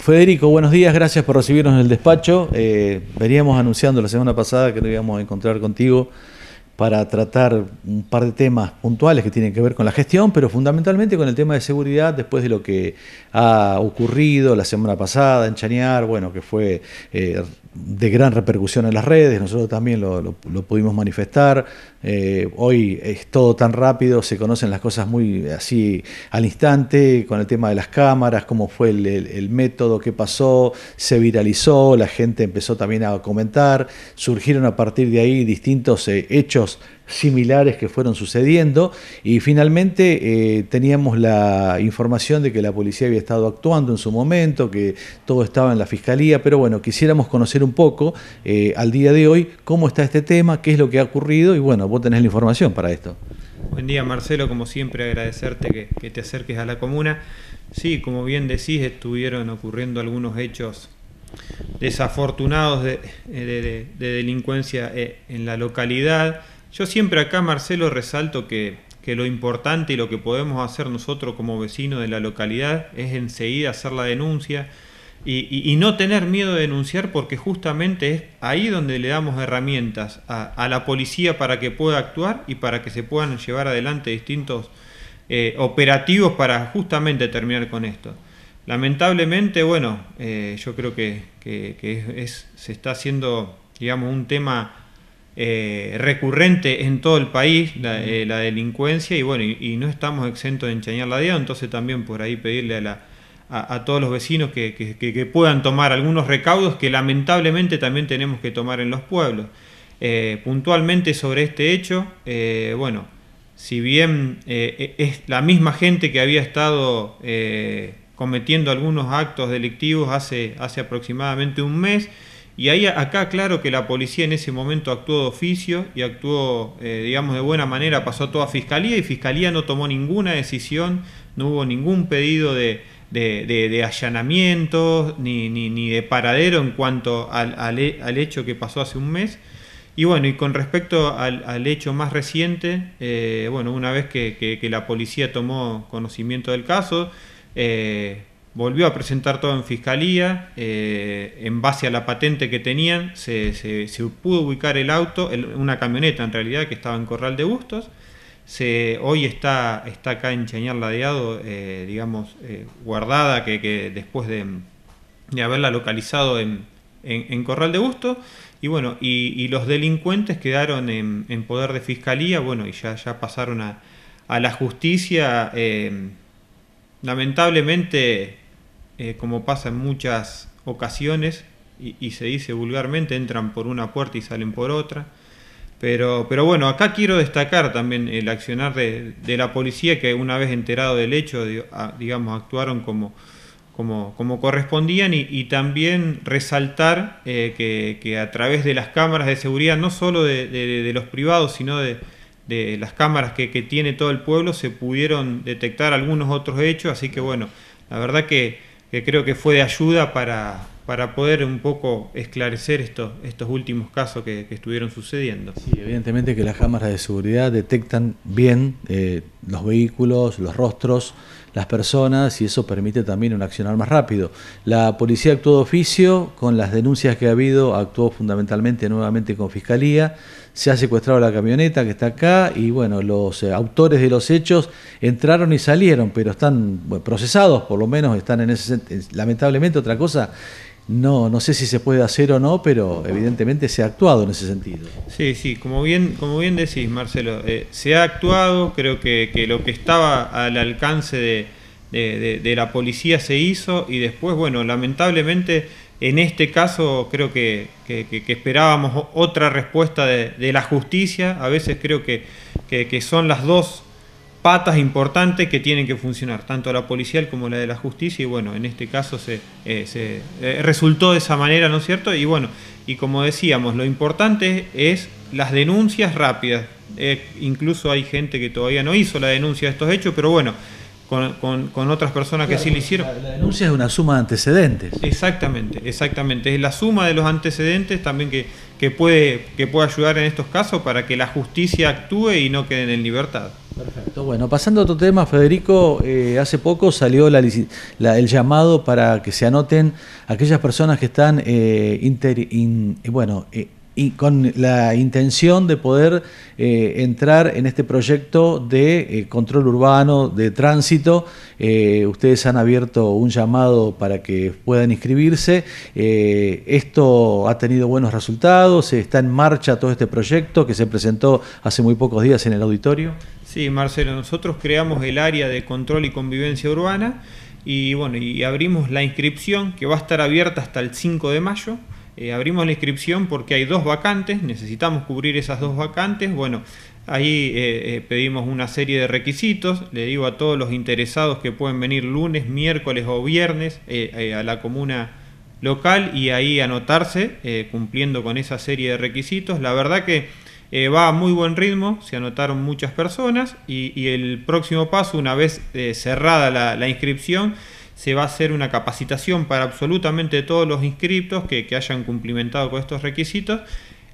Federico, buenos días, gracias por recibirnos en el despacho. Eh, veníamos anunciando la semana pasada que nos íbamos a encontrar contigo para tratar un par de temas puntuales que tienen que ver con la gestión, pero fundamentalmente con el tema de seguridad después de lo que ha ocurrido la semana pasada en Chanear, bueno, que fue eh, de gran repercusión en las redes, nosotros también lo, pudimos manifestar, eh, hoy es todo tan rápido, se conocen las cosas muy así al instante, con el tema de las cámaras, cómo fue el, método, qué pasó, se viralizó, la gente empezó también a comentar, surgieron a partir de ahí distintos eh, hechos similares que fueron sucediendo y finalmente eh, teníamos la información de que la policía había estado actuando en su momento, que todo estaba en la fiscalía, pero bueno, quisiéramos conocer un poco eh, al día de hoy cómo está este tema, qué es lo que ha ocurrido y bueno, vos tenés la información para esto. Buen día Marcelo, como siempre agradecerte que, te acerques a la comuna. Sí, como bien decís, estuvieron ocurriendo algunos hechos desafortunados de delincuencia eh, en la localidad. Yo siempre acá, Marcelo, resalto que, lo importante y lo que podemos hacer nosotros como vecinos de la localidad es enseguida hacer la denuncia, y, no tener miedo de denunciar porque justamente es ahí donde le damos herramientas a, la policía para que pueda actuar y para que se puedan llevar adelante distintos eh, operativos para justamente terminar con esto. Lamentablemente, bueno, eh, yo creo que, se está haciendo, digamos, un tema eh, recurrente en todo el país la, eh, delincuencia y bueno, y, no estamos exentos de enchañar la diada entonces también por ahí pedirle a, todos los vecinos que, puedan tomar algunos recaudos que lamentablemente también tenemos que tomar en los pueblos. Eh, puntualmente sobre este hecho, bueno, si bien e, es la misma gente que había estado cometiendo algunos actos delictivos hace, hace aproximadamente un mes, y ahí acá claro que la policía en ese momento actuó de oficio y actuó, eh, digamos, de buena manera, pasó a toda fiscalía y fiscalía no tomó ninguna decisión, no hubo ningún pedido de, allanamiento ni, ni, de paradero en cuanto al, hecho que pasó hace un mes. Y bueno, y con respecto al, hecho más reciente, eh, bueno, una vez que, la policía tomó conocimiento del caso, eh, volvió a presentar todo en fiscalía, eh, en base a la patente que tenían, se, pudo ubicar el auto, una camioneta en realidad que estaba en Corral de Bustos, hoy está, está acá en Chañar Ladeado, eh, digamos, eh, guardada, que, después de, haberla localizado en, Corral de Bustos, y bueno, y, los delincuentes quedaron en, poder de fiscalía, bueno, y ya, ya pasaron a, a la justicia. lamentablemente eh, como pasa en muchas ocasiones, y, se dice vulgarmente, entran por una puerta y salen por otra. Pero, pero bueno, acá quiero destacar también el accionar de, la policía que una vez enterado del hecho, digamos, actuaron como, como, como correspondían y, también resaltar eh, que, a través de las cámaras de seguridad, no solo de, los privados, sino de, las cámaras que, tiene todo el pueblo se pudieron detectar algunos otros hechos, así que bueno, la verdad que que creo que fue de ayuda para, para poder un poco esclarecer estos, estos últimos casos que, estuvieron sucediendo. Sí, evidentemente que las cámaras de seguridad detectan bien eh, los vehículos, los rostros, las personas y eso permite también un accionar más rápido. La policía actuó de oficio, con las denuncias que ha habido, actuó fundamentalmente nuevamente con fiscalía, se ha secuestrado la camioneta que está acá y bueno, los eh, autores de los hechos entraron y salieron, pero están procesados, por lo menos están en ese lamentablemente otra cosa no, no sé si se puede hacer o no, pero evidentemente se ha actuado en ese sentido. Sí, sí, como bien, como bien decís, Marcelo, eh, se ha actuado, creo que, lo que estaba al alcance de, la policía se hizo y después, bueno, lamentablemente en este caso creo que, esperábamos otra respuesta de, la justicia, a veces creo que son las dos patas importantes que tienen que funcionar, tanto la policial como la de la justicia, y bueno, en este caso se, eh, eh, resultó de esa manera, ¿no es cierto? Y bueno, y como decíamos, lo importante es las denuncias rápidas. Eh, incluso hay gente que todavía no hizo la denuncia de estos hechos, pero bueno, con, con, otras personas que sí lo hicieron. La, denuncia es una suma de antecedentes. Exactamente, exactamente. Es la suma de los antecedentes también que, que, puede, que puede ayudar en estos casos para que la justicia actúe y no queden en libertad. Perfecto. Bueno, pasando a otro tema, Federico, eh, hace poco salió el llamado para que se anoten aquellas personas que están eh, eh bueno, eh, y con la intención de poder eh, entrar en este proyecto de eh, control urbano, de tránsito. Eh, ustedes han abierto un llamado para que puedan inscribirse. esto ha tenido buenos resultados, está en marcha todo este proyecto que se presentó hace muy pocos días en el auditorio. Sí, Marcelo, nosotros creamos el área de control y convivencia urbana y bueno, y abrimos la inscripción que va a estar abierta hasta el 5 de mayo. Eh, abrimos la inscripción porque hay dos vacantes, necesitamos cubrir esas dos vacantes. Bueno, ahí eh, eh, pedimos una serie de requisitos. Le digo a todos los interesados que pueden venir lunes, miércoles o viernes a la comuna local y ahí anotarse cumpliendo con esa serie de requisitos. La verdad que va a muy buen ritmo, se anotaron muchas personas y, el próximo paso, una vez cerrada la inscripción, se va a hacer una capacitación para absolutamente todos los inscriptos que, hayan cumplimentado con estos requisitos.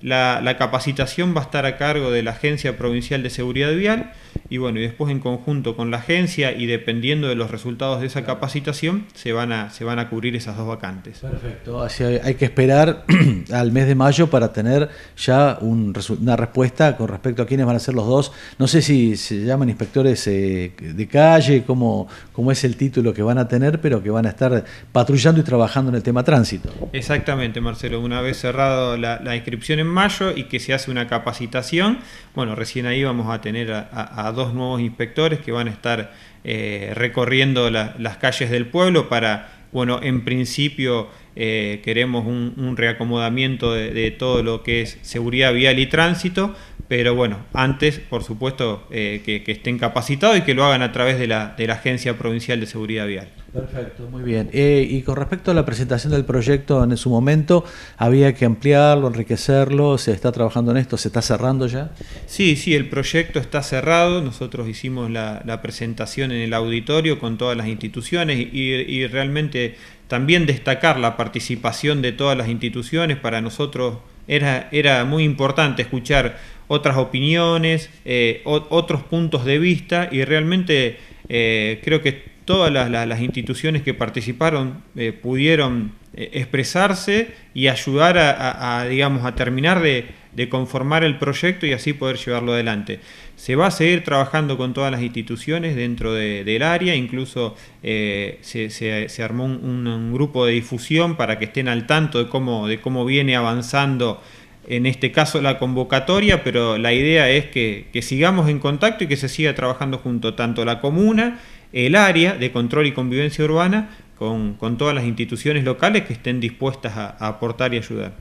La, la, capacitación va a estar a cargo de la Agencia Provincial de Seguridad Vial y bueno, y después en conjunto con la agencia y dependiendo de los resultados de esa capacitación, se van a, se van a cubrir esas dos vacantes. Perfecto, así hay que esperar al mes de mayo para tener ya una respuesta con respecto a quiénes van a ser los dos. No sé si se llaman inspectores eh, de calle, cómo, es el título que van a tener, pero que van a estar patrullando y trabajando en el tema tránsito. Exactamente, Marcelo, una vez cerrado la, inscripción en mayo y que se hace una capacitación, bueno, recién ahí vamos a tener a, a dos nuevos inspectores que van a estar eh, recorriendo las calles del pueblo para, bueno, en principio eh, queremos un, reacomodamiento de, todo lo que es seguridad vial y tránsito, pero bueno, antes, por supuesto, eh, que, estén capacitados y que lo hagan a través de la, de la Agencia Provincial de Seguridad Vial. Perfecto, muy bien. Eh, y con respecto a la presentación del proyecto en su momento, ¿había que ampliarlo, enriquecerlo? ¿Se está trabajando en esto? ¿Se está cerrando ya? Sí, sí, el proyecto está cerrado. Nosotros hicimos la, presentación en el auditorio con todas las instituciones y, realmente también destacar la participación de todas las instituciones. Para nosotros era, era muy importante escuchar otras opiniones, eh, otros puntos de vista y realmente eh, creo que todas las, instituciones que participaron eh, pudieron expresarse y ayudar a, digamos, a terminar de, conformar el proyecto y así poder llevarlo adelante. Se va a seguir trabajando con todas las instituciones dentro del área, incluso se, armó un, grupo de difusión para que estén al tanto de cómo viene avanzando en este caso la convocatoria, pero la idea es que, sigamos en contacto y que se siga trabajando junto tanto la comuna, el área de control y convivencia urbana, con, todas las instituciones locales que estén dispuestas a, aportar y ayudar.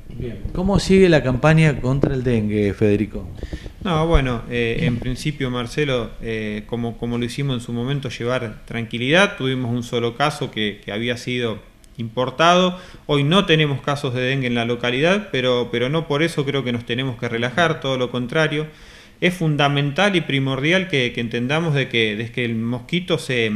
¿Cómo sigue la campaña contra el dengue, Federico? No, bueno, eh, en principio, Marcelo, eh, como, como lo hicimos en su momento, llevar tranquilidad. Tuvimos un solo caso que había sido importado. Hoy no tenemos casos de dengue en la localidad, pero, pero no por eso creo que nos tenemos que relajar, todo lo contrario. Es fundamental y primordial que, entendamos de que, que el mosquito se,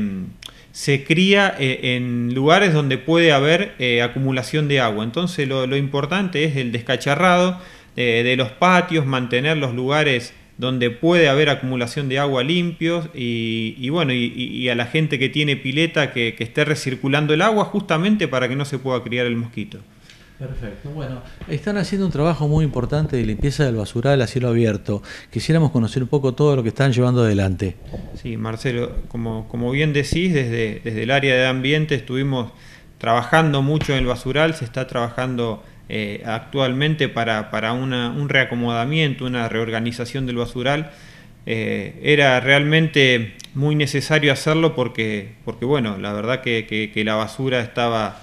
se cría eh, en lugares donde puede haber eh, acumulación de agua. Entonces lo, importante es el descacharrado eh, de los patios, mantener los lugares donde puede haber acumulación de agua limpios y, bueno, y, a la gente que tiene pileta que, esté recirculando el agua justamente para que no se pueda criar el mosquito. Perfecto. Bueno, están haciendo un trabajo muy importante de limpieza del basural a cielo abierto. Quisiéramos conocer un poco todo lo que están llevando adelante. Sí, Marcelo, como, como bien decís, desde, desde el área de ambiente estuvimos trabajando mucho en el basural, se está trabajando eh, actualmente para, un reacomodamiento, una reorganización del basural, eh, era realmente muy necesario hacerlo porque, porque bueno, la verdad que, que, la basura estaba,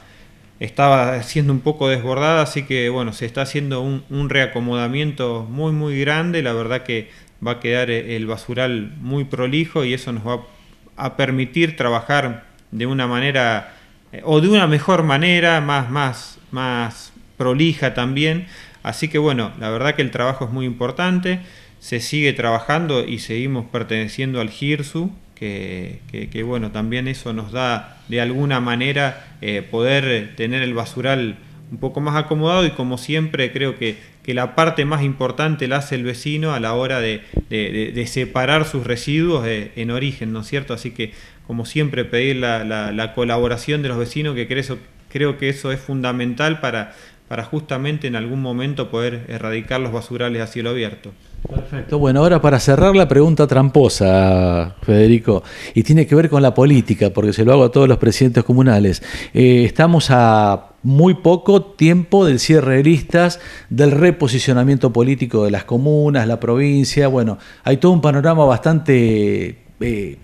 estaba siendo un poco desbordada, así que bueno, se está haciendo un, un reacomodamiento muy, muy grande, la verdad que va a quedar eh, el basural muy prolijo y eso nos va a permitir trabajar de una manera o de una mejor manera, más, más, más prolija también. Así que bueno, la verdad que el trabajo es muy importante, se sigue trabajando y seguimos perteneciendo al GIRSU, que, bueno, también eso nos da de alguna manera eh, poder tener el basural un poco más acomodado y como siempre creo que, que, la parte más importante la hace el vecino a la hora de, separar sus residuos eh, en origen, ¿no es cierto? Así que como siempre pedir la, la, colaboración de los vecinos que creo, creo que eso es fundamental para, para justamente en algún momento poder erradicar los basurales a cielo abierto. Perfecto. Bueno, ahora para cerrar la pregunta tramposa, Federico, y tiene que ver con la política, porque se lo hago a todos los presidentes comunales. Eh, estamos a muy poco tiempo del cierre de listas, del reposicionamiento político de las comunas, la provincia. Bueno, hay todo un panorama bastante eh,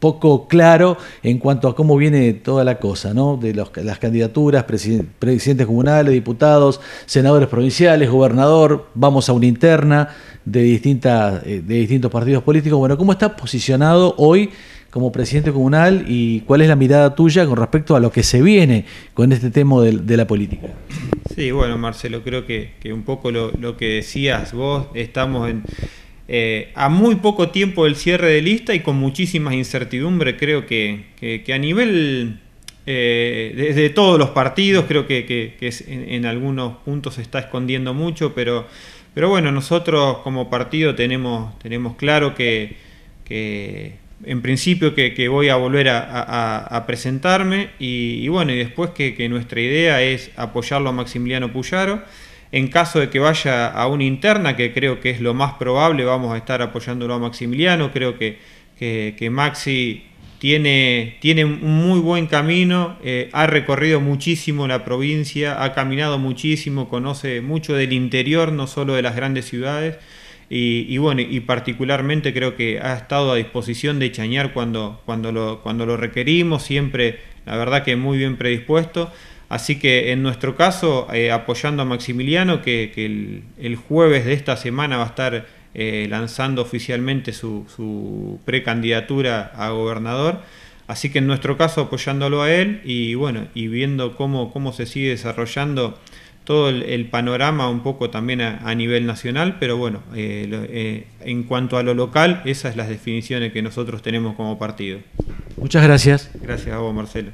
poco claro en cuanto a cómo viene toda la cosa, ¿no? De las candidaturas, presidentes comunales, diputados, senadores provinciales, gobernador, vamos a una interna de, eh, de distintos partidos políticos. Bueno, ¿cómo está posicionado hoy como presidente comunal y cuál es la mirada tuya con respecto a lo que se viene con este tema de, la política? Sí, bueno, Marcelo, creo que, un poco lo que decías vos, estamos en eh, a muy poco tiempo del cierre de lista y con muchísimas incertidumbre, creo que, a nivel eh, de, todos los partidos, creo que, en, algunos puntos se está escondiendo mucho, pero, pero bueno, nosotros como partido tenemos, claro que, en principio que, voy a volver a, presentarme y, y, bueno, y después que, nuestra idea es apoyarlo a Maximiliano Puyaro. En caso de que vaya a una interna, que creo que es lo más probable, vamos a estar apoyándolo a Maximiliano. Creo que, Maxi tiene, tiene, un muy buen camino, eh, ha recorrido muchísimo la provincia, ha caminado muchísimo, conoce mucho del interior, no solo de las grandes ciudades. Y, bueno, y particularmente creo que ha estado a disposición de Chañar cuando, cuando, lo, cuando lo requerimos, siempre, la verdad que muy bien predispuesto. Así que en nuestro caso, eh, apoyando a Maximiliano, que, el, jueves de esta semana va a estar eh, lanzando oficialmente su, precandidatura a gobernador. Así que en nuestro caso, apoyándolo a él y bueno, y viendo cómo, se sigue desarrollando todo el, panorama un poco también a, nivel nacional, pero bueno, eh, en cuanto a lo local, esas son las definiciones que nosotros tenemos como partido. Muchas gracias. Gracias a vos, Marcelo.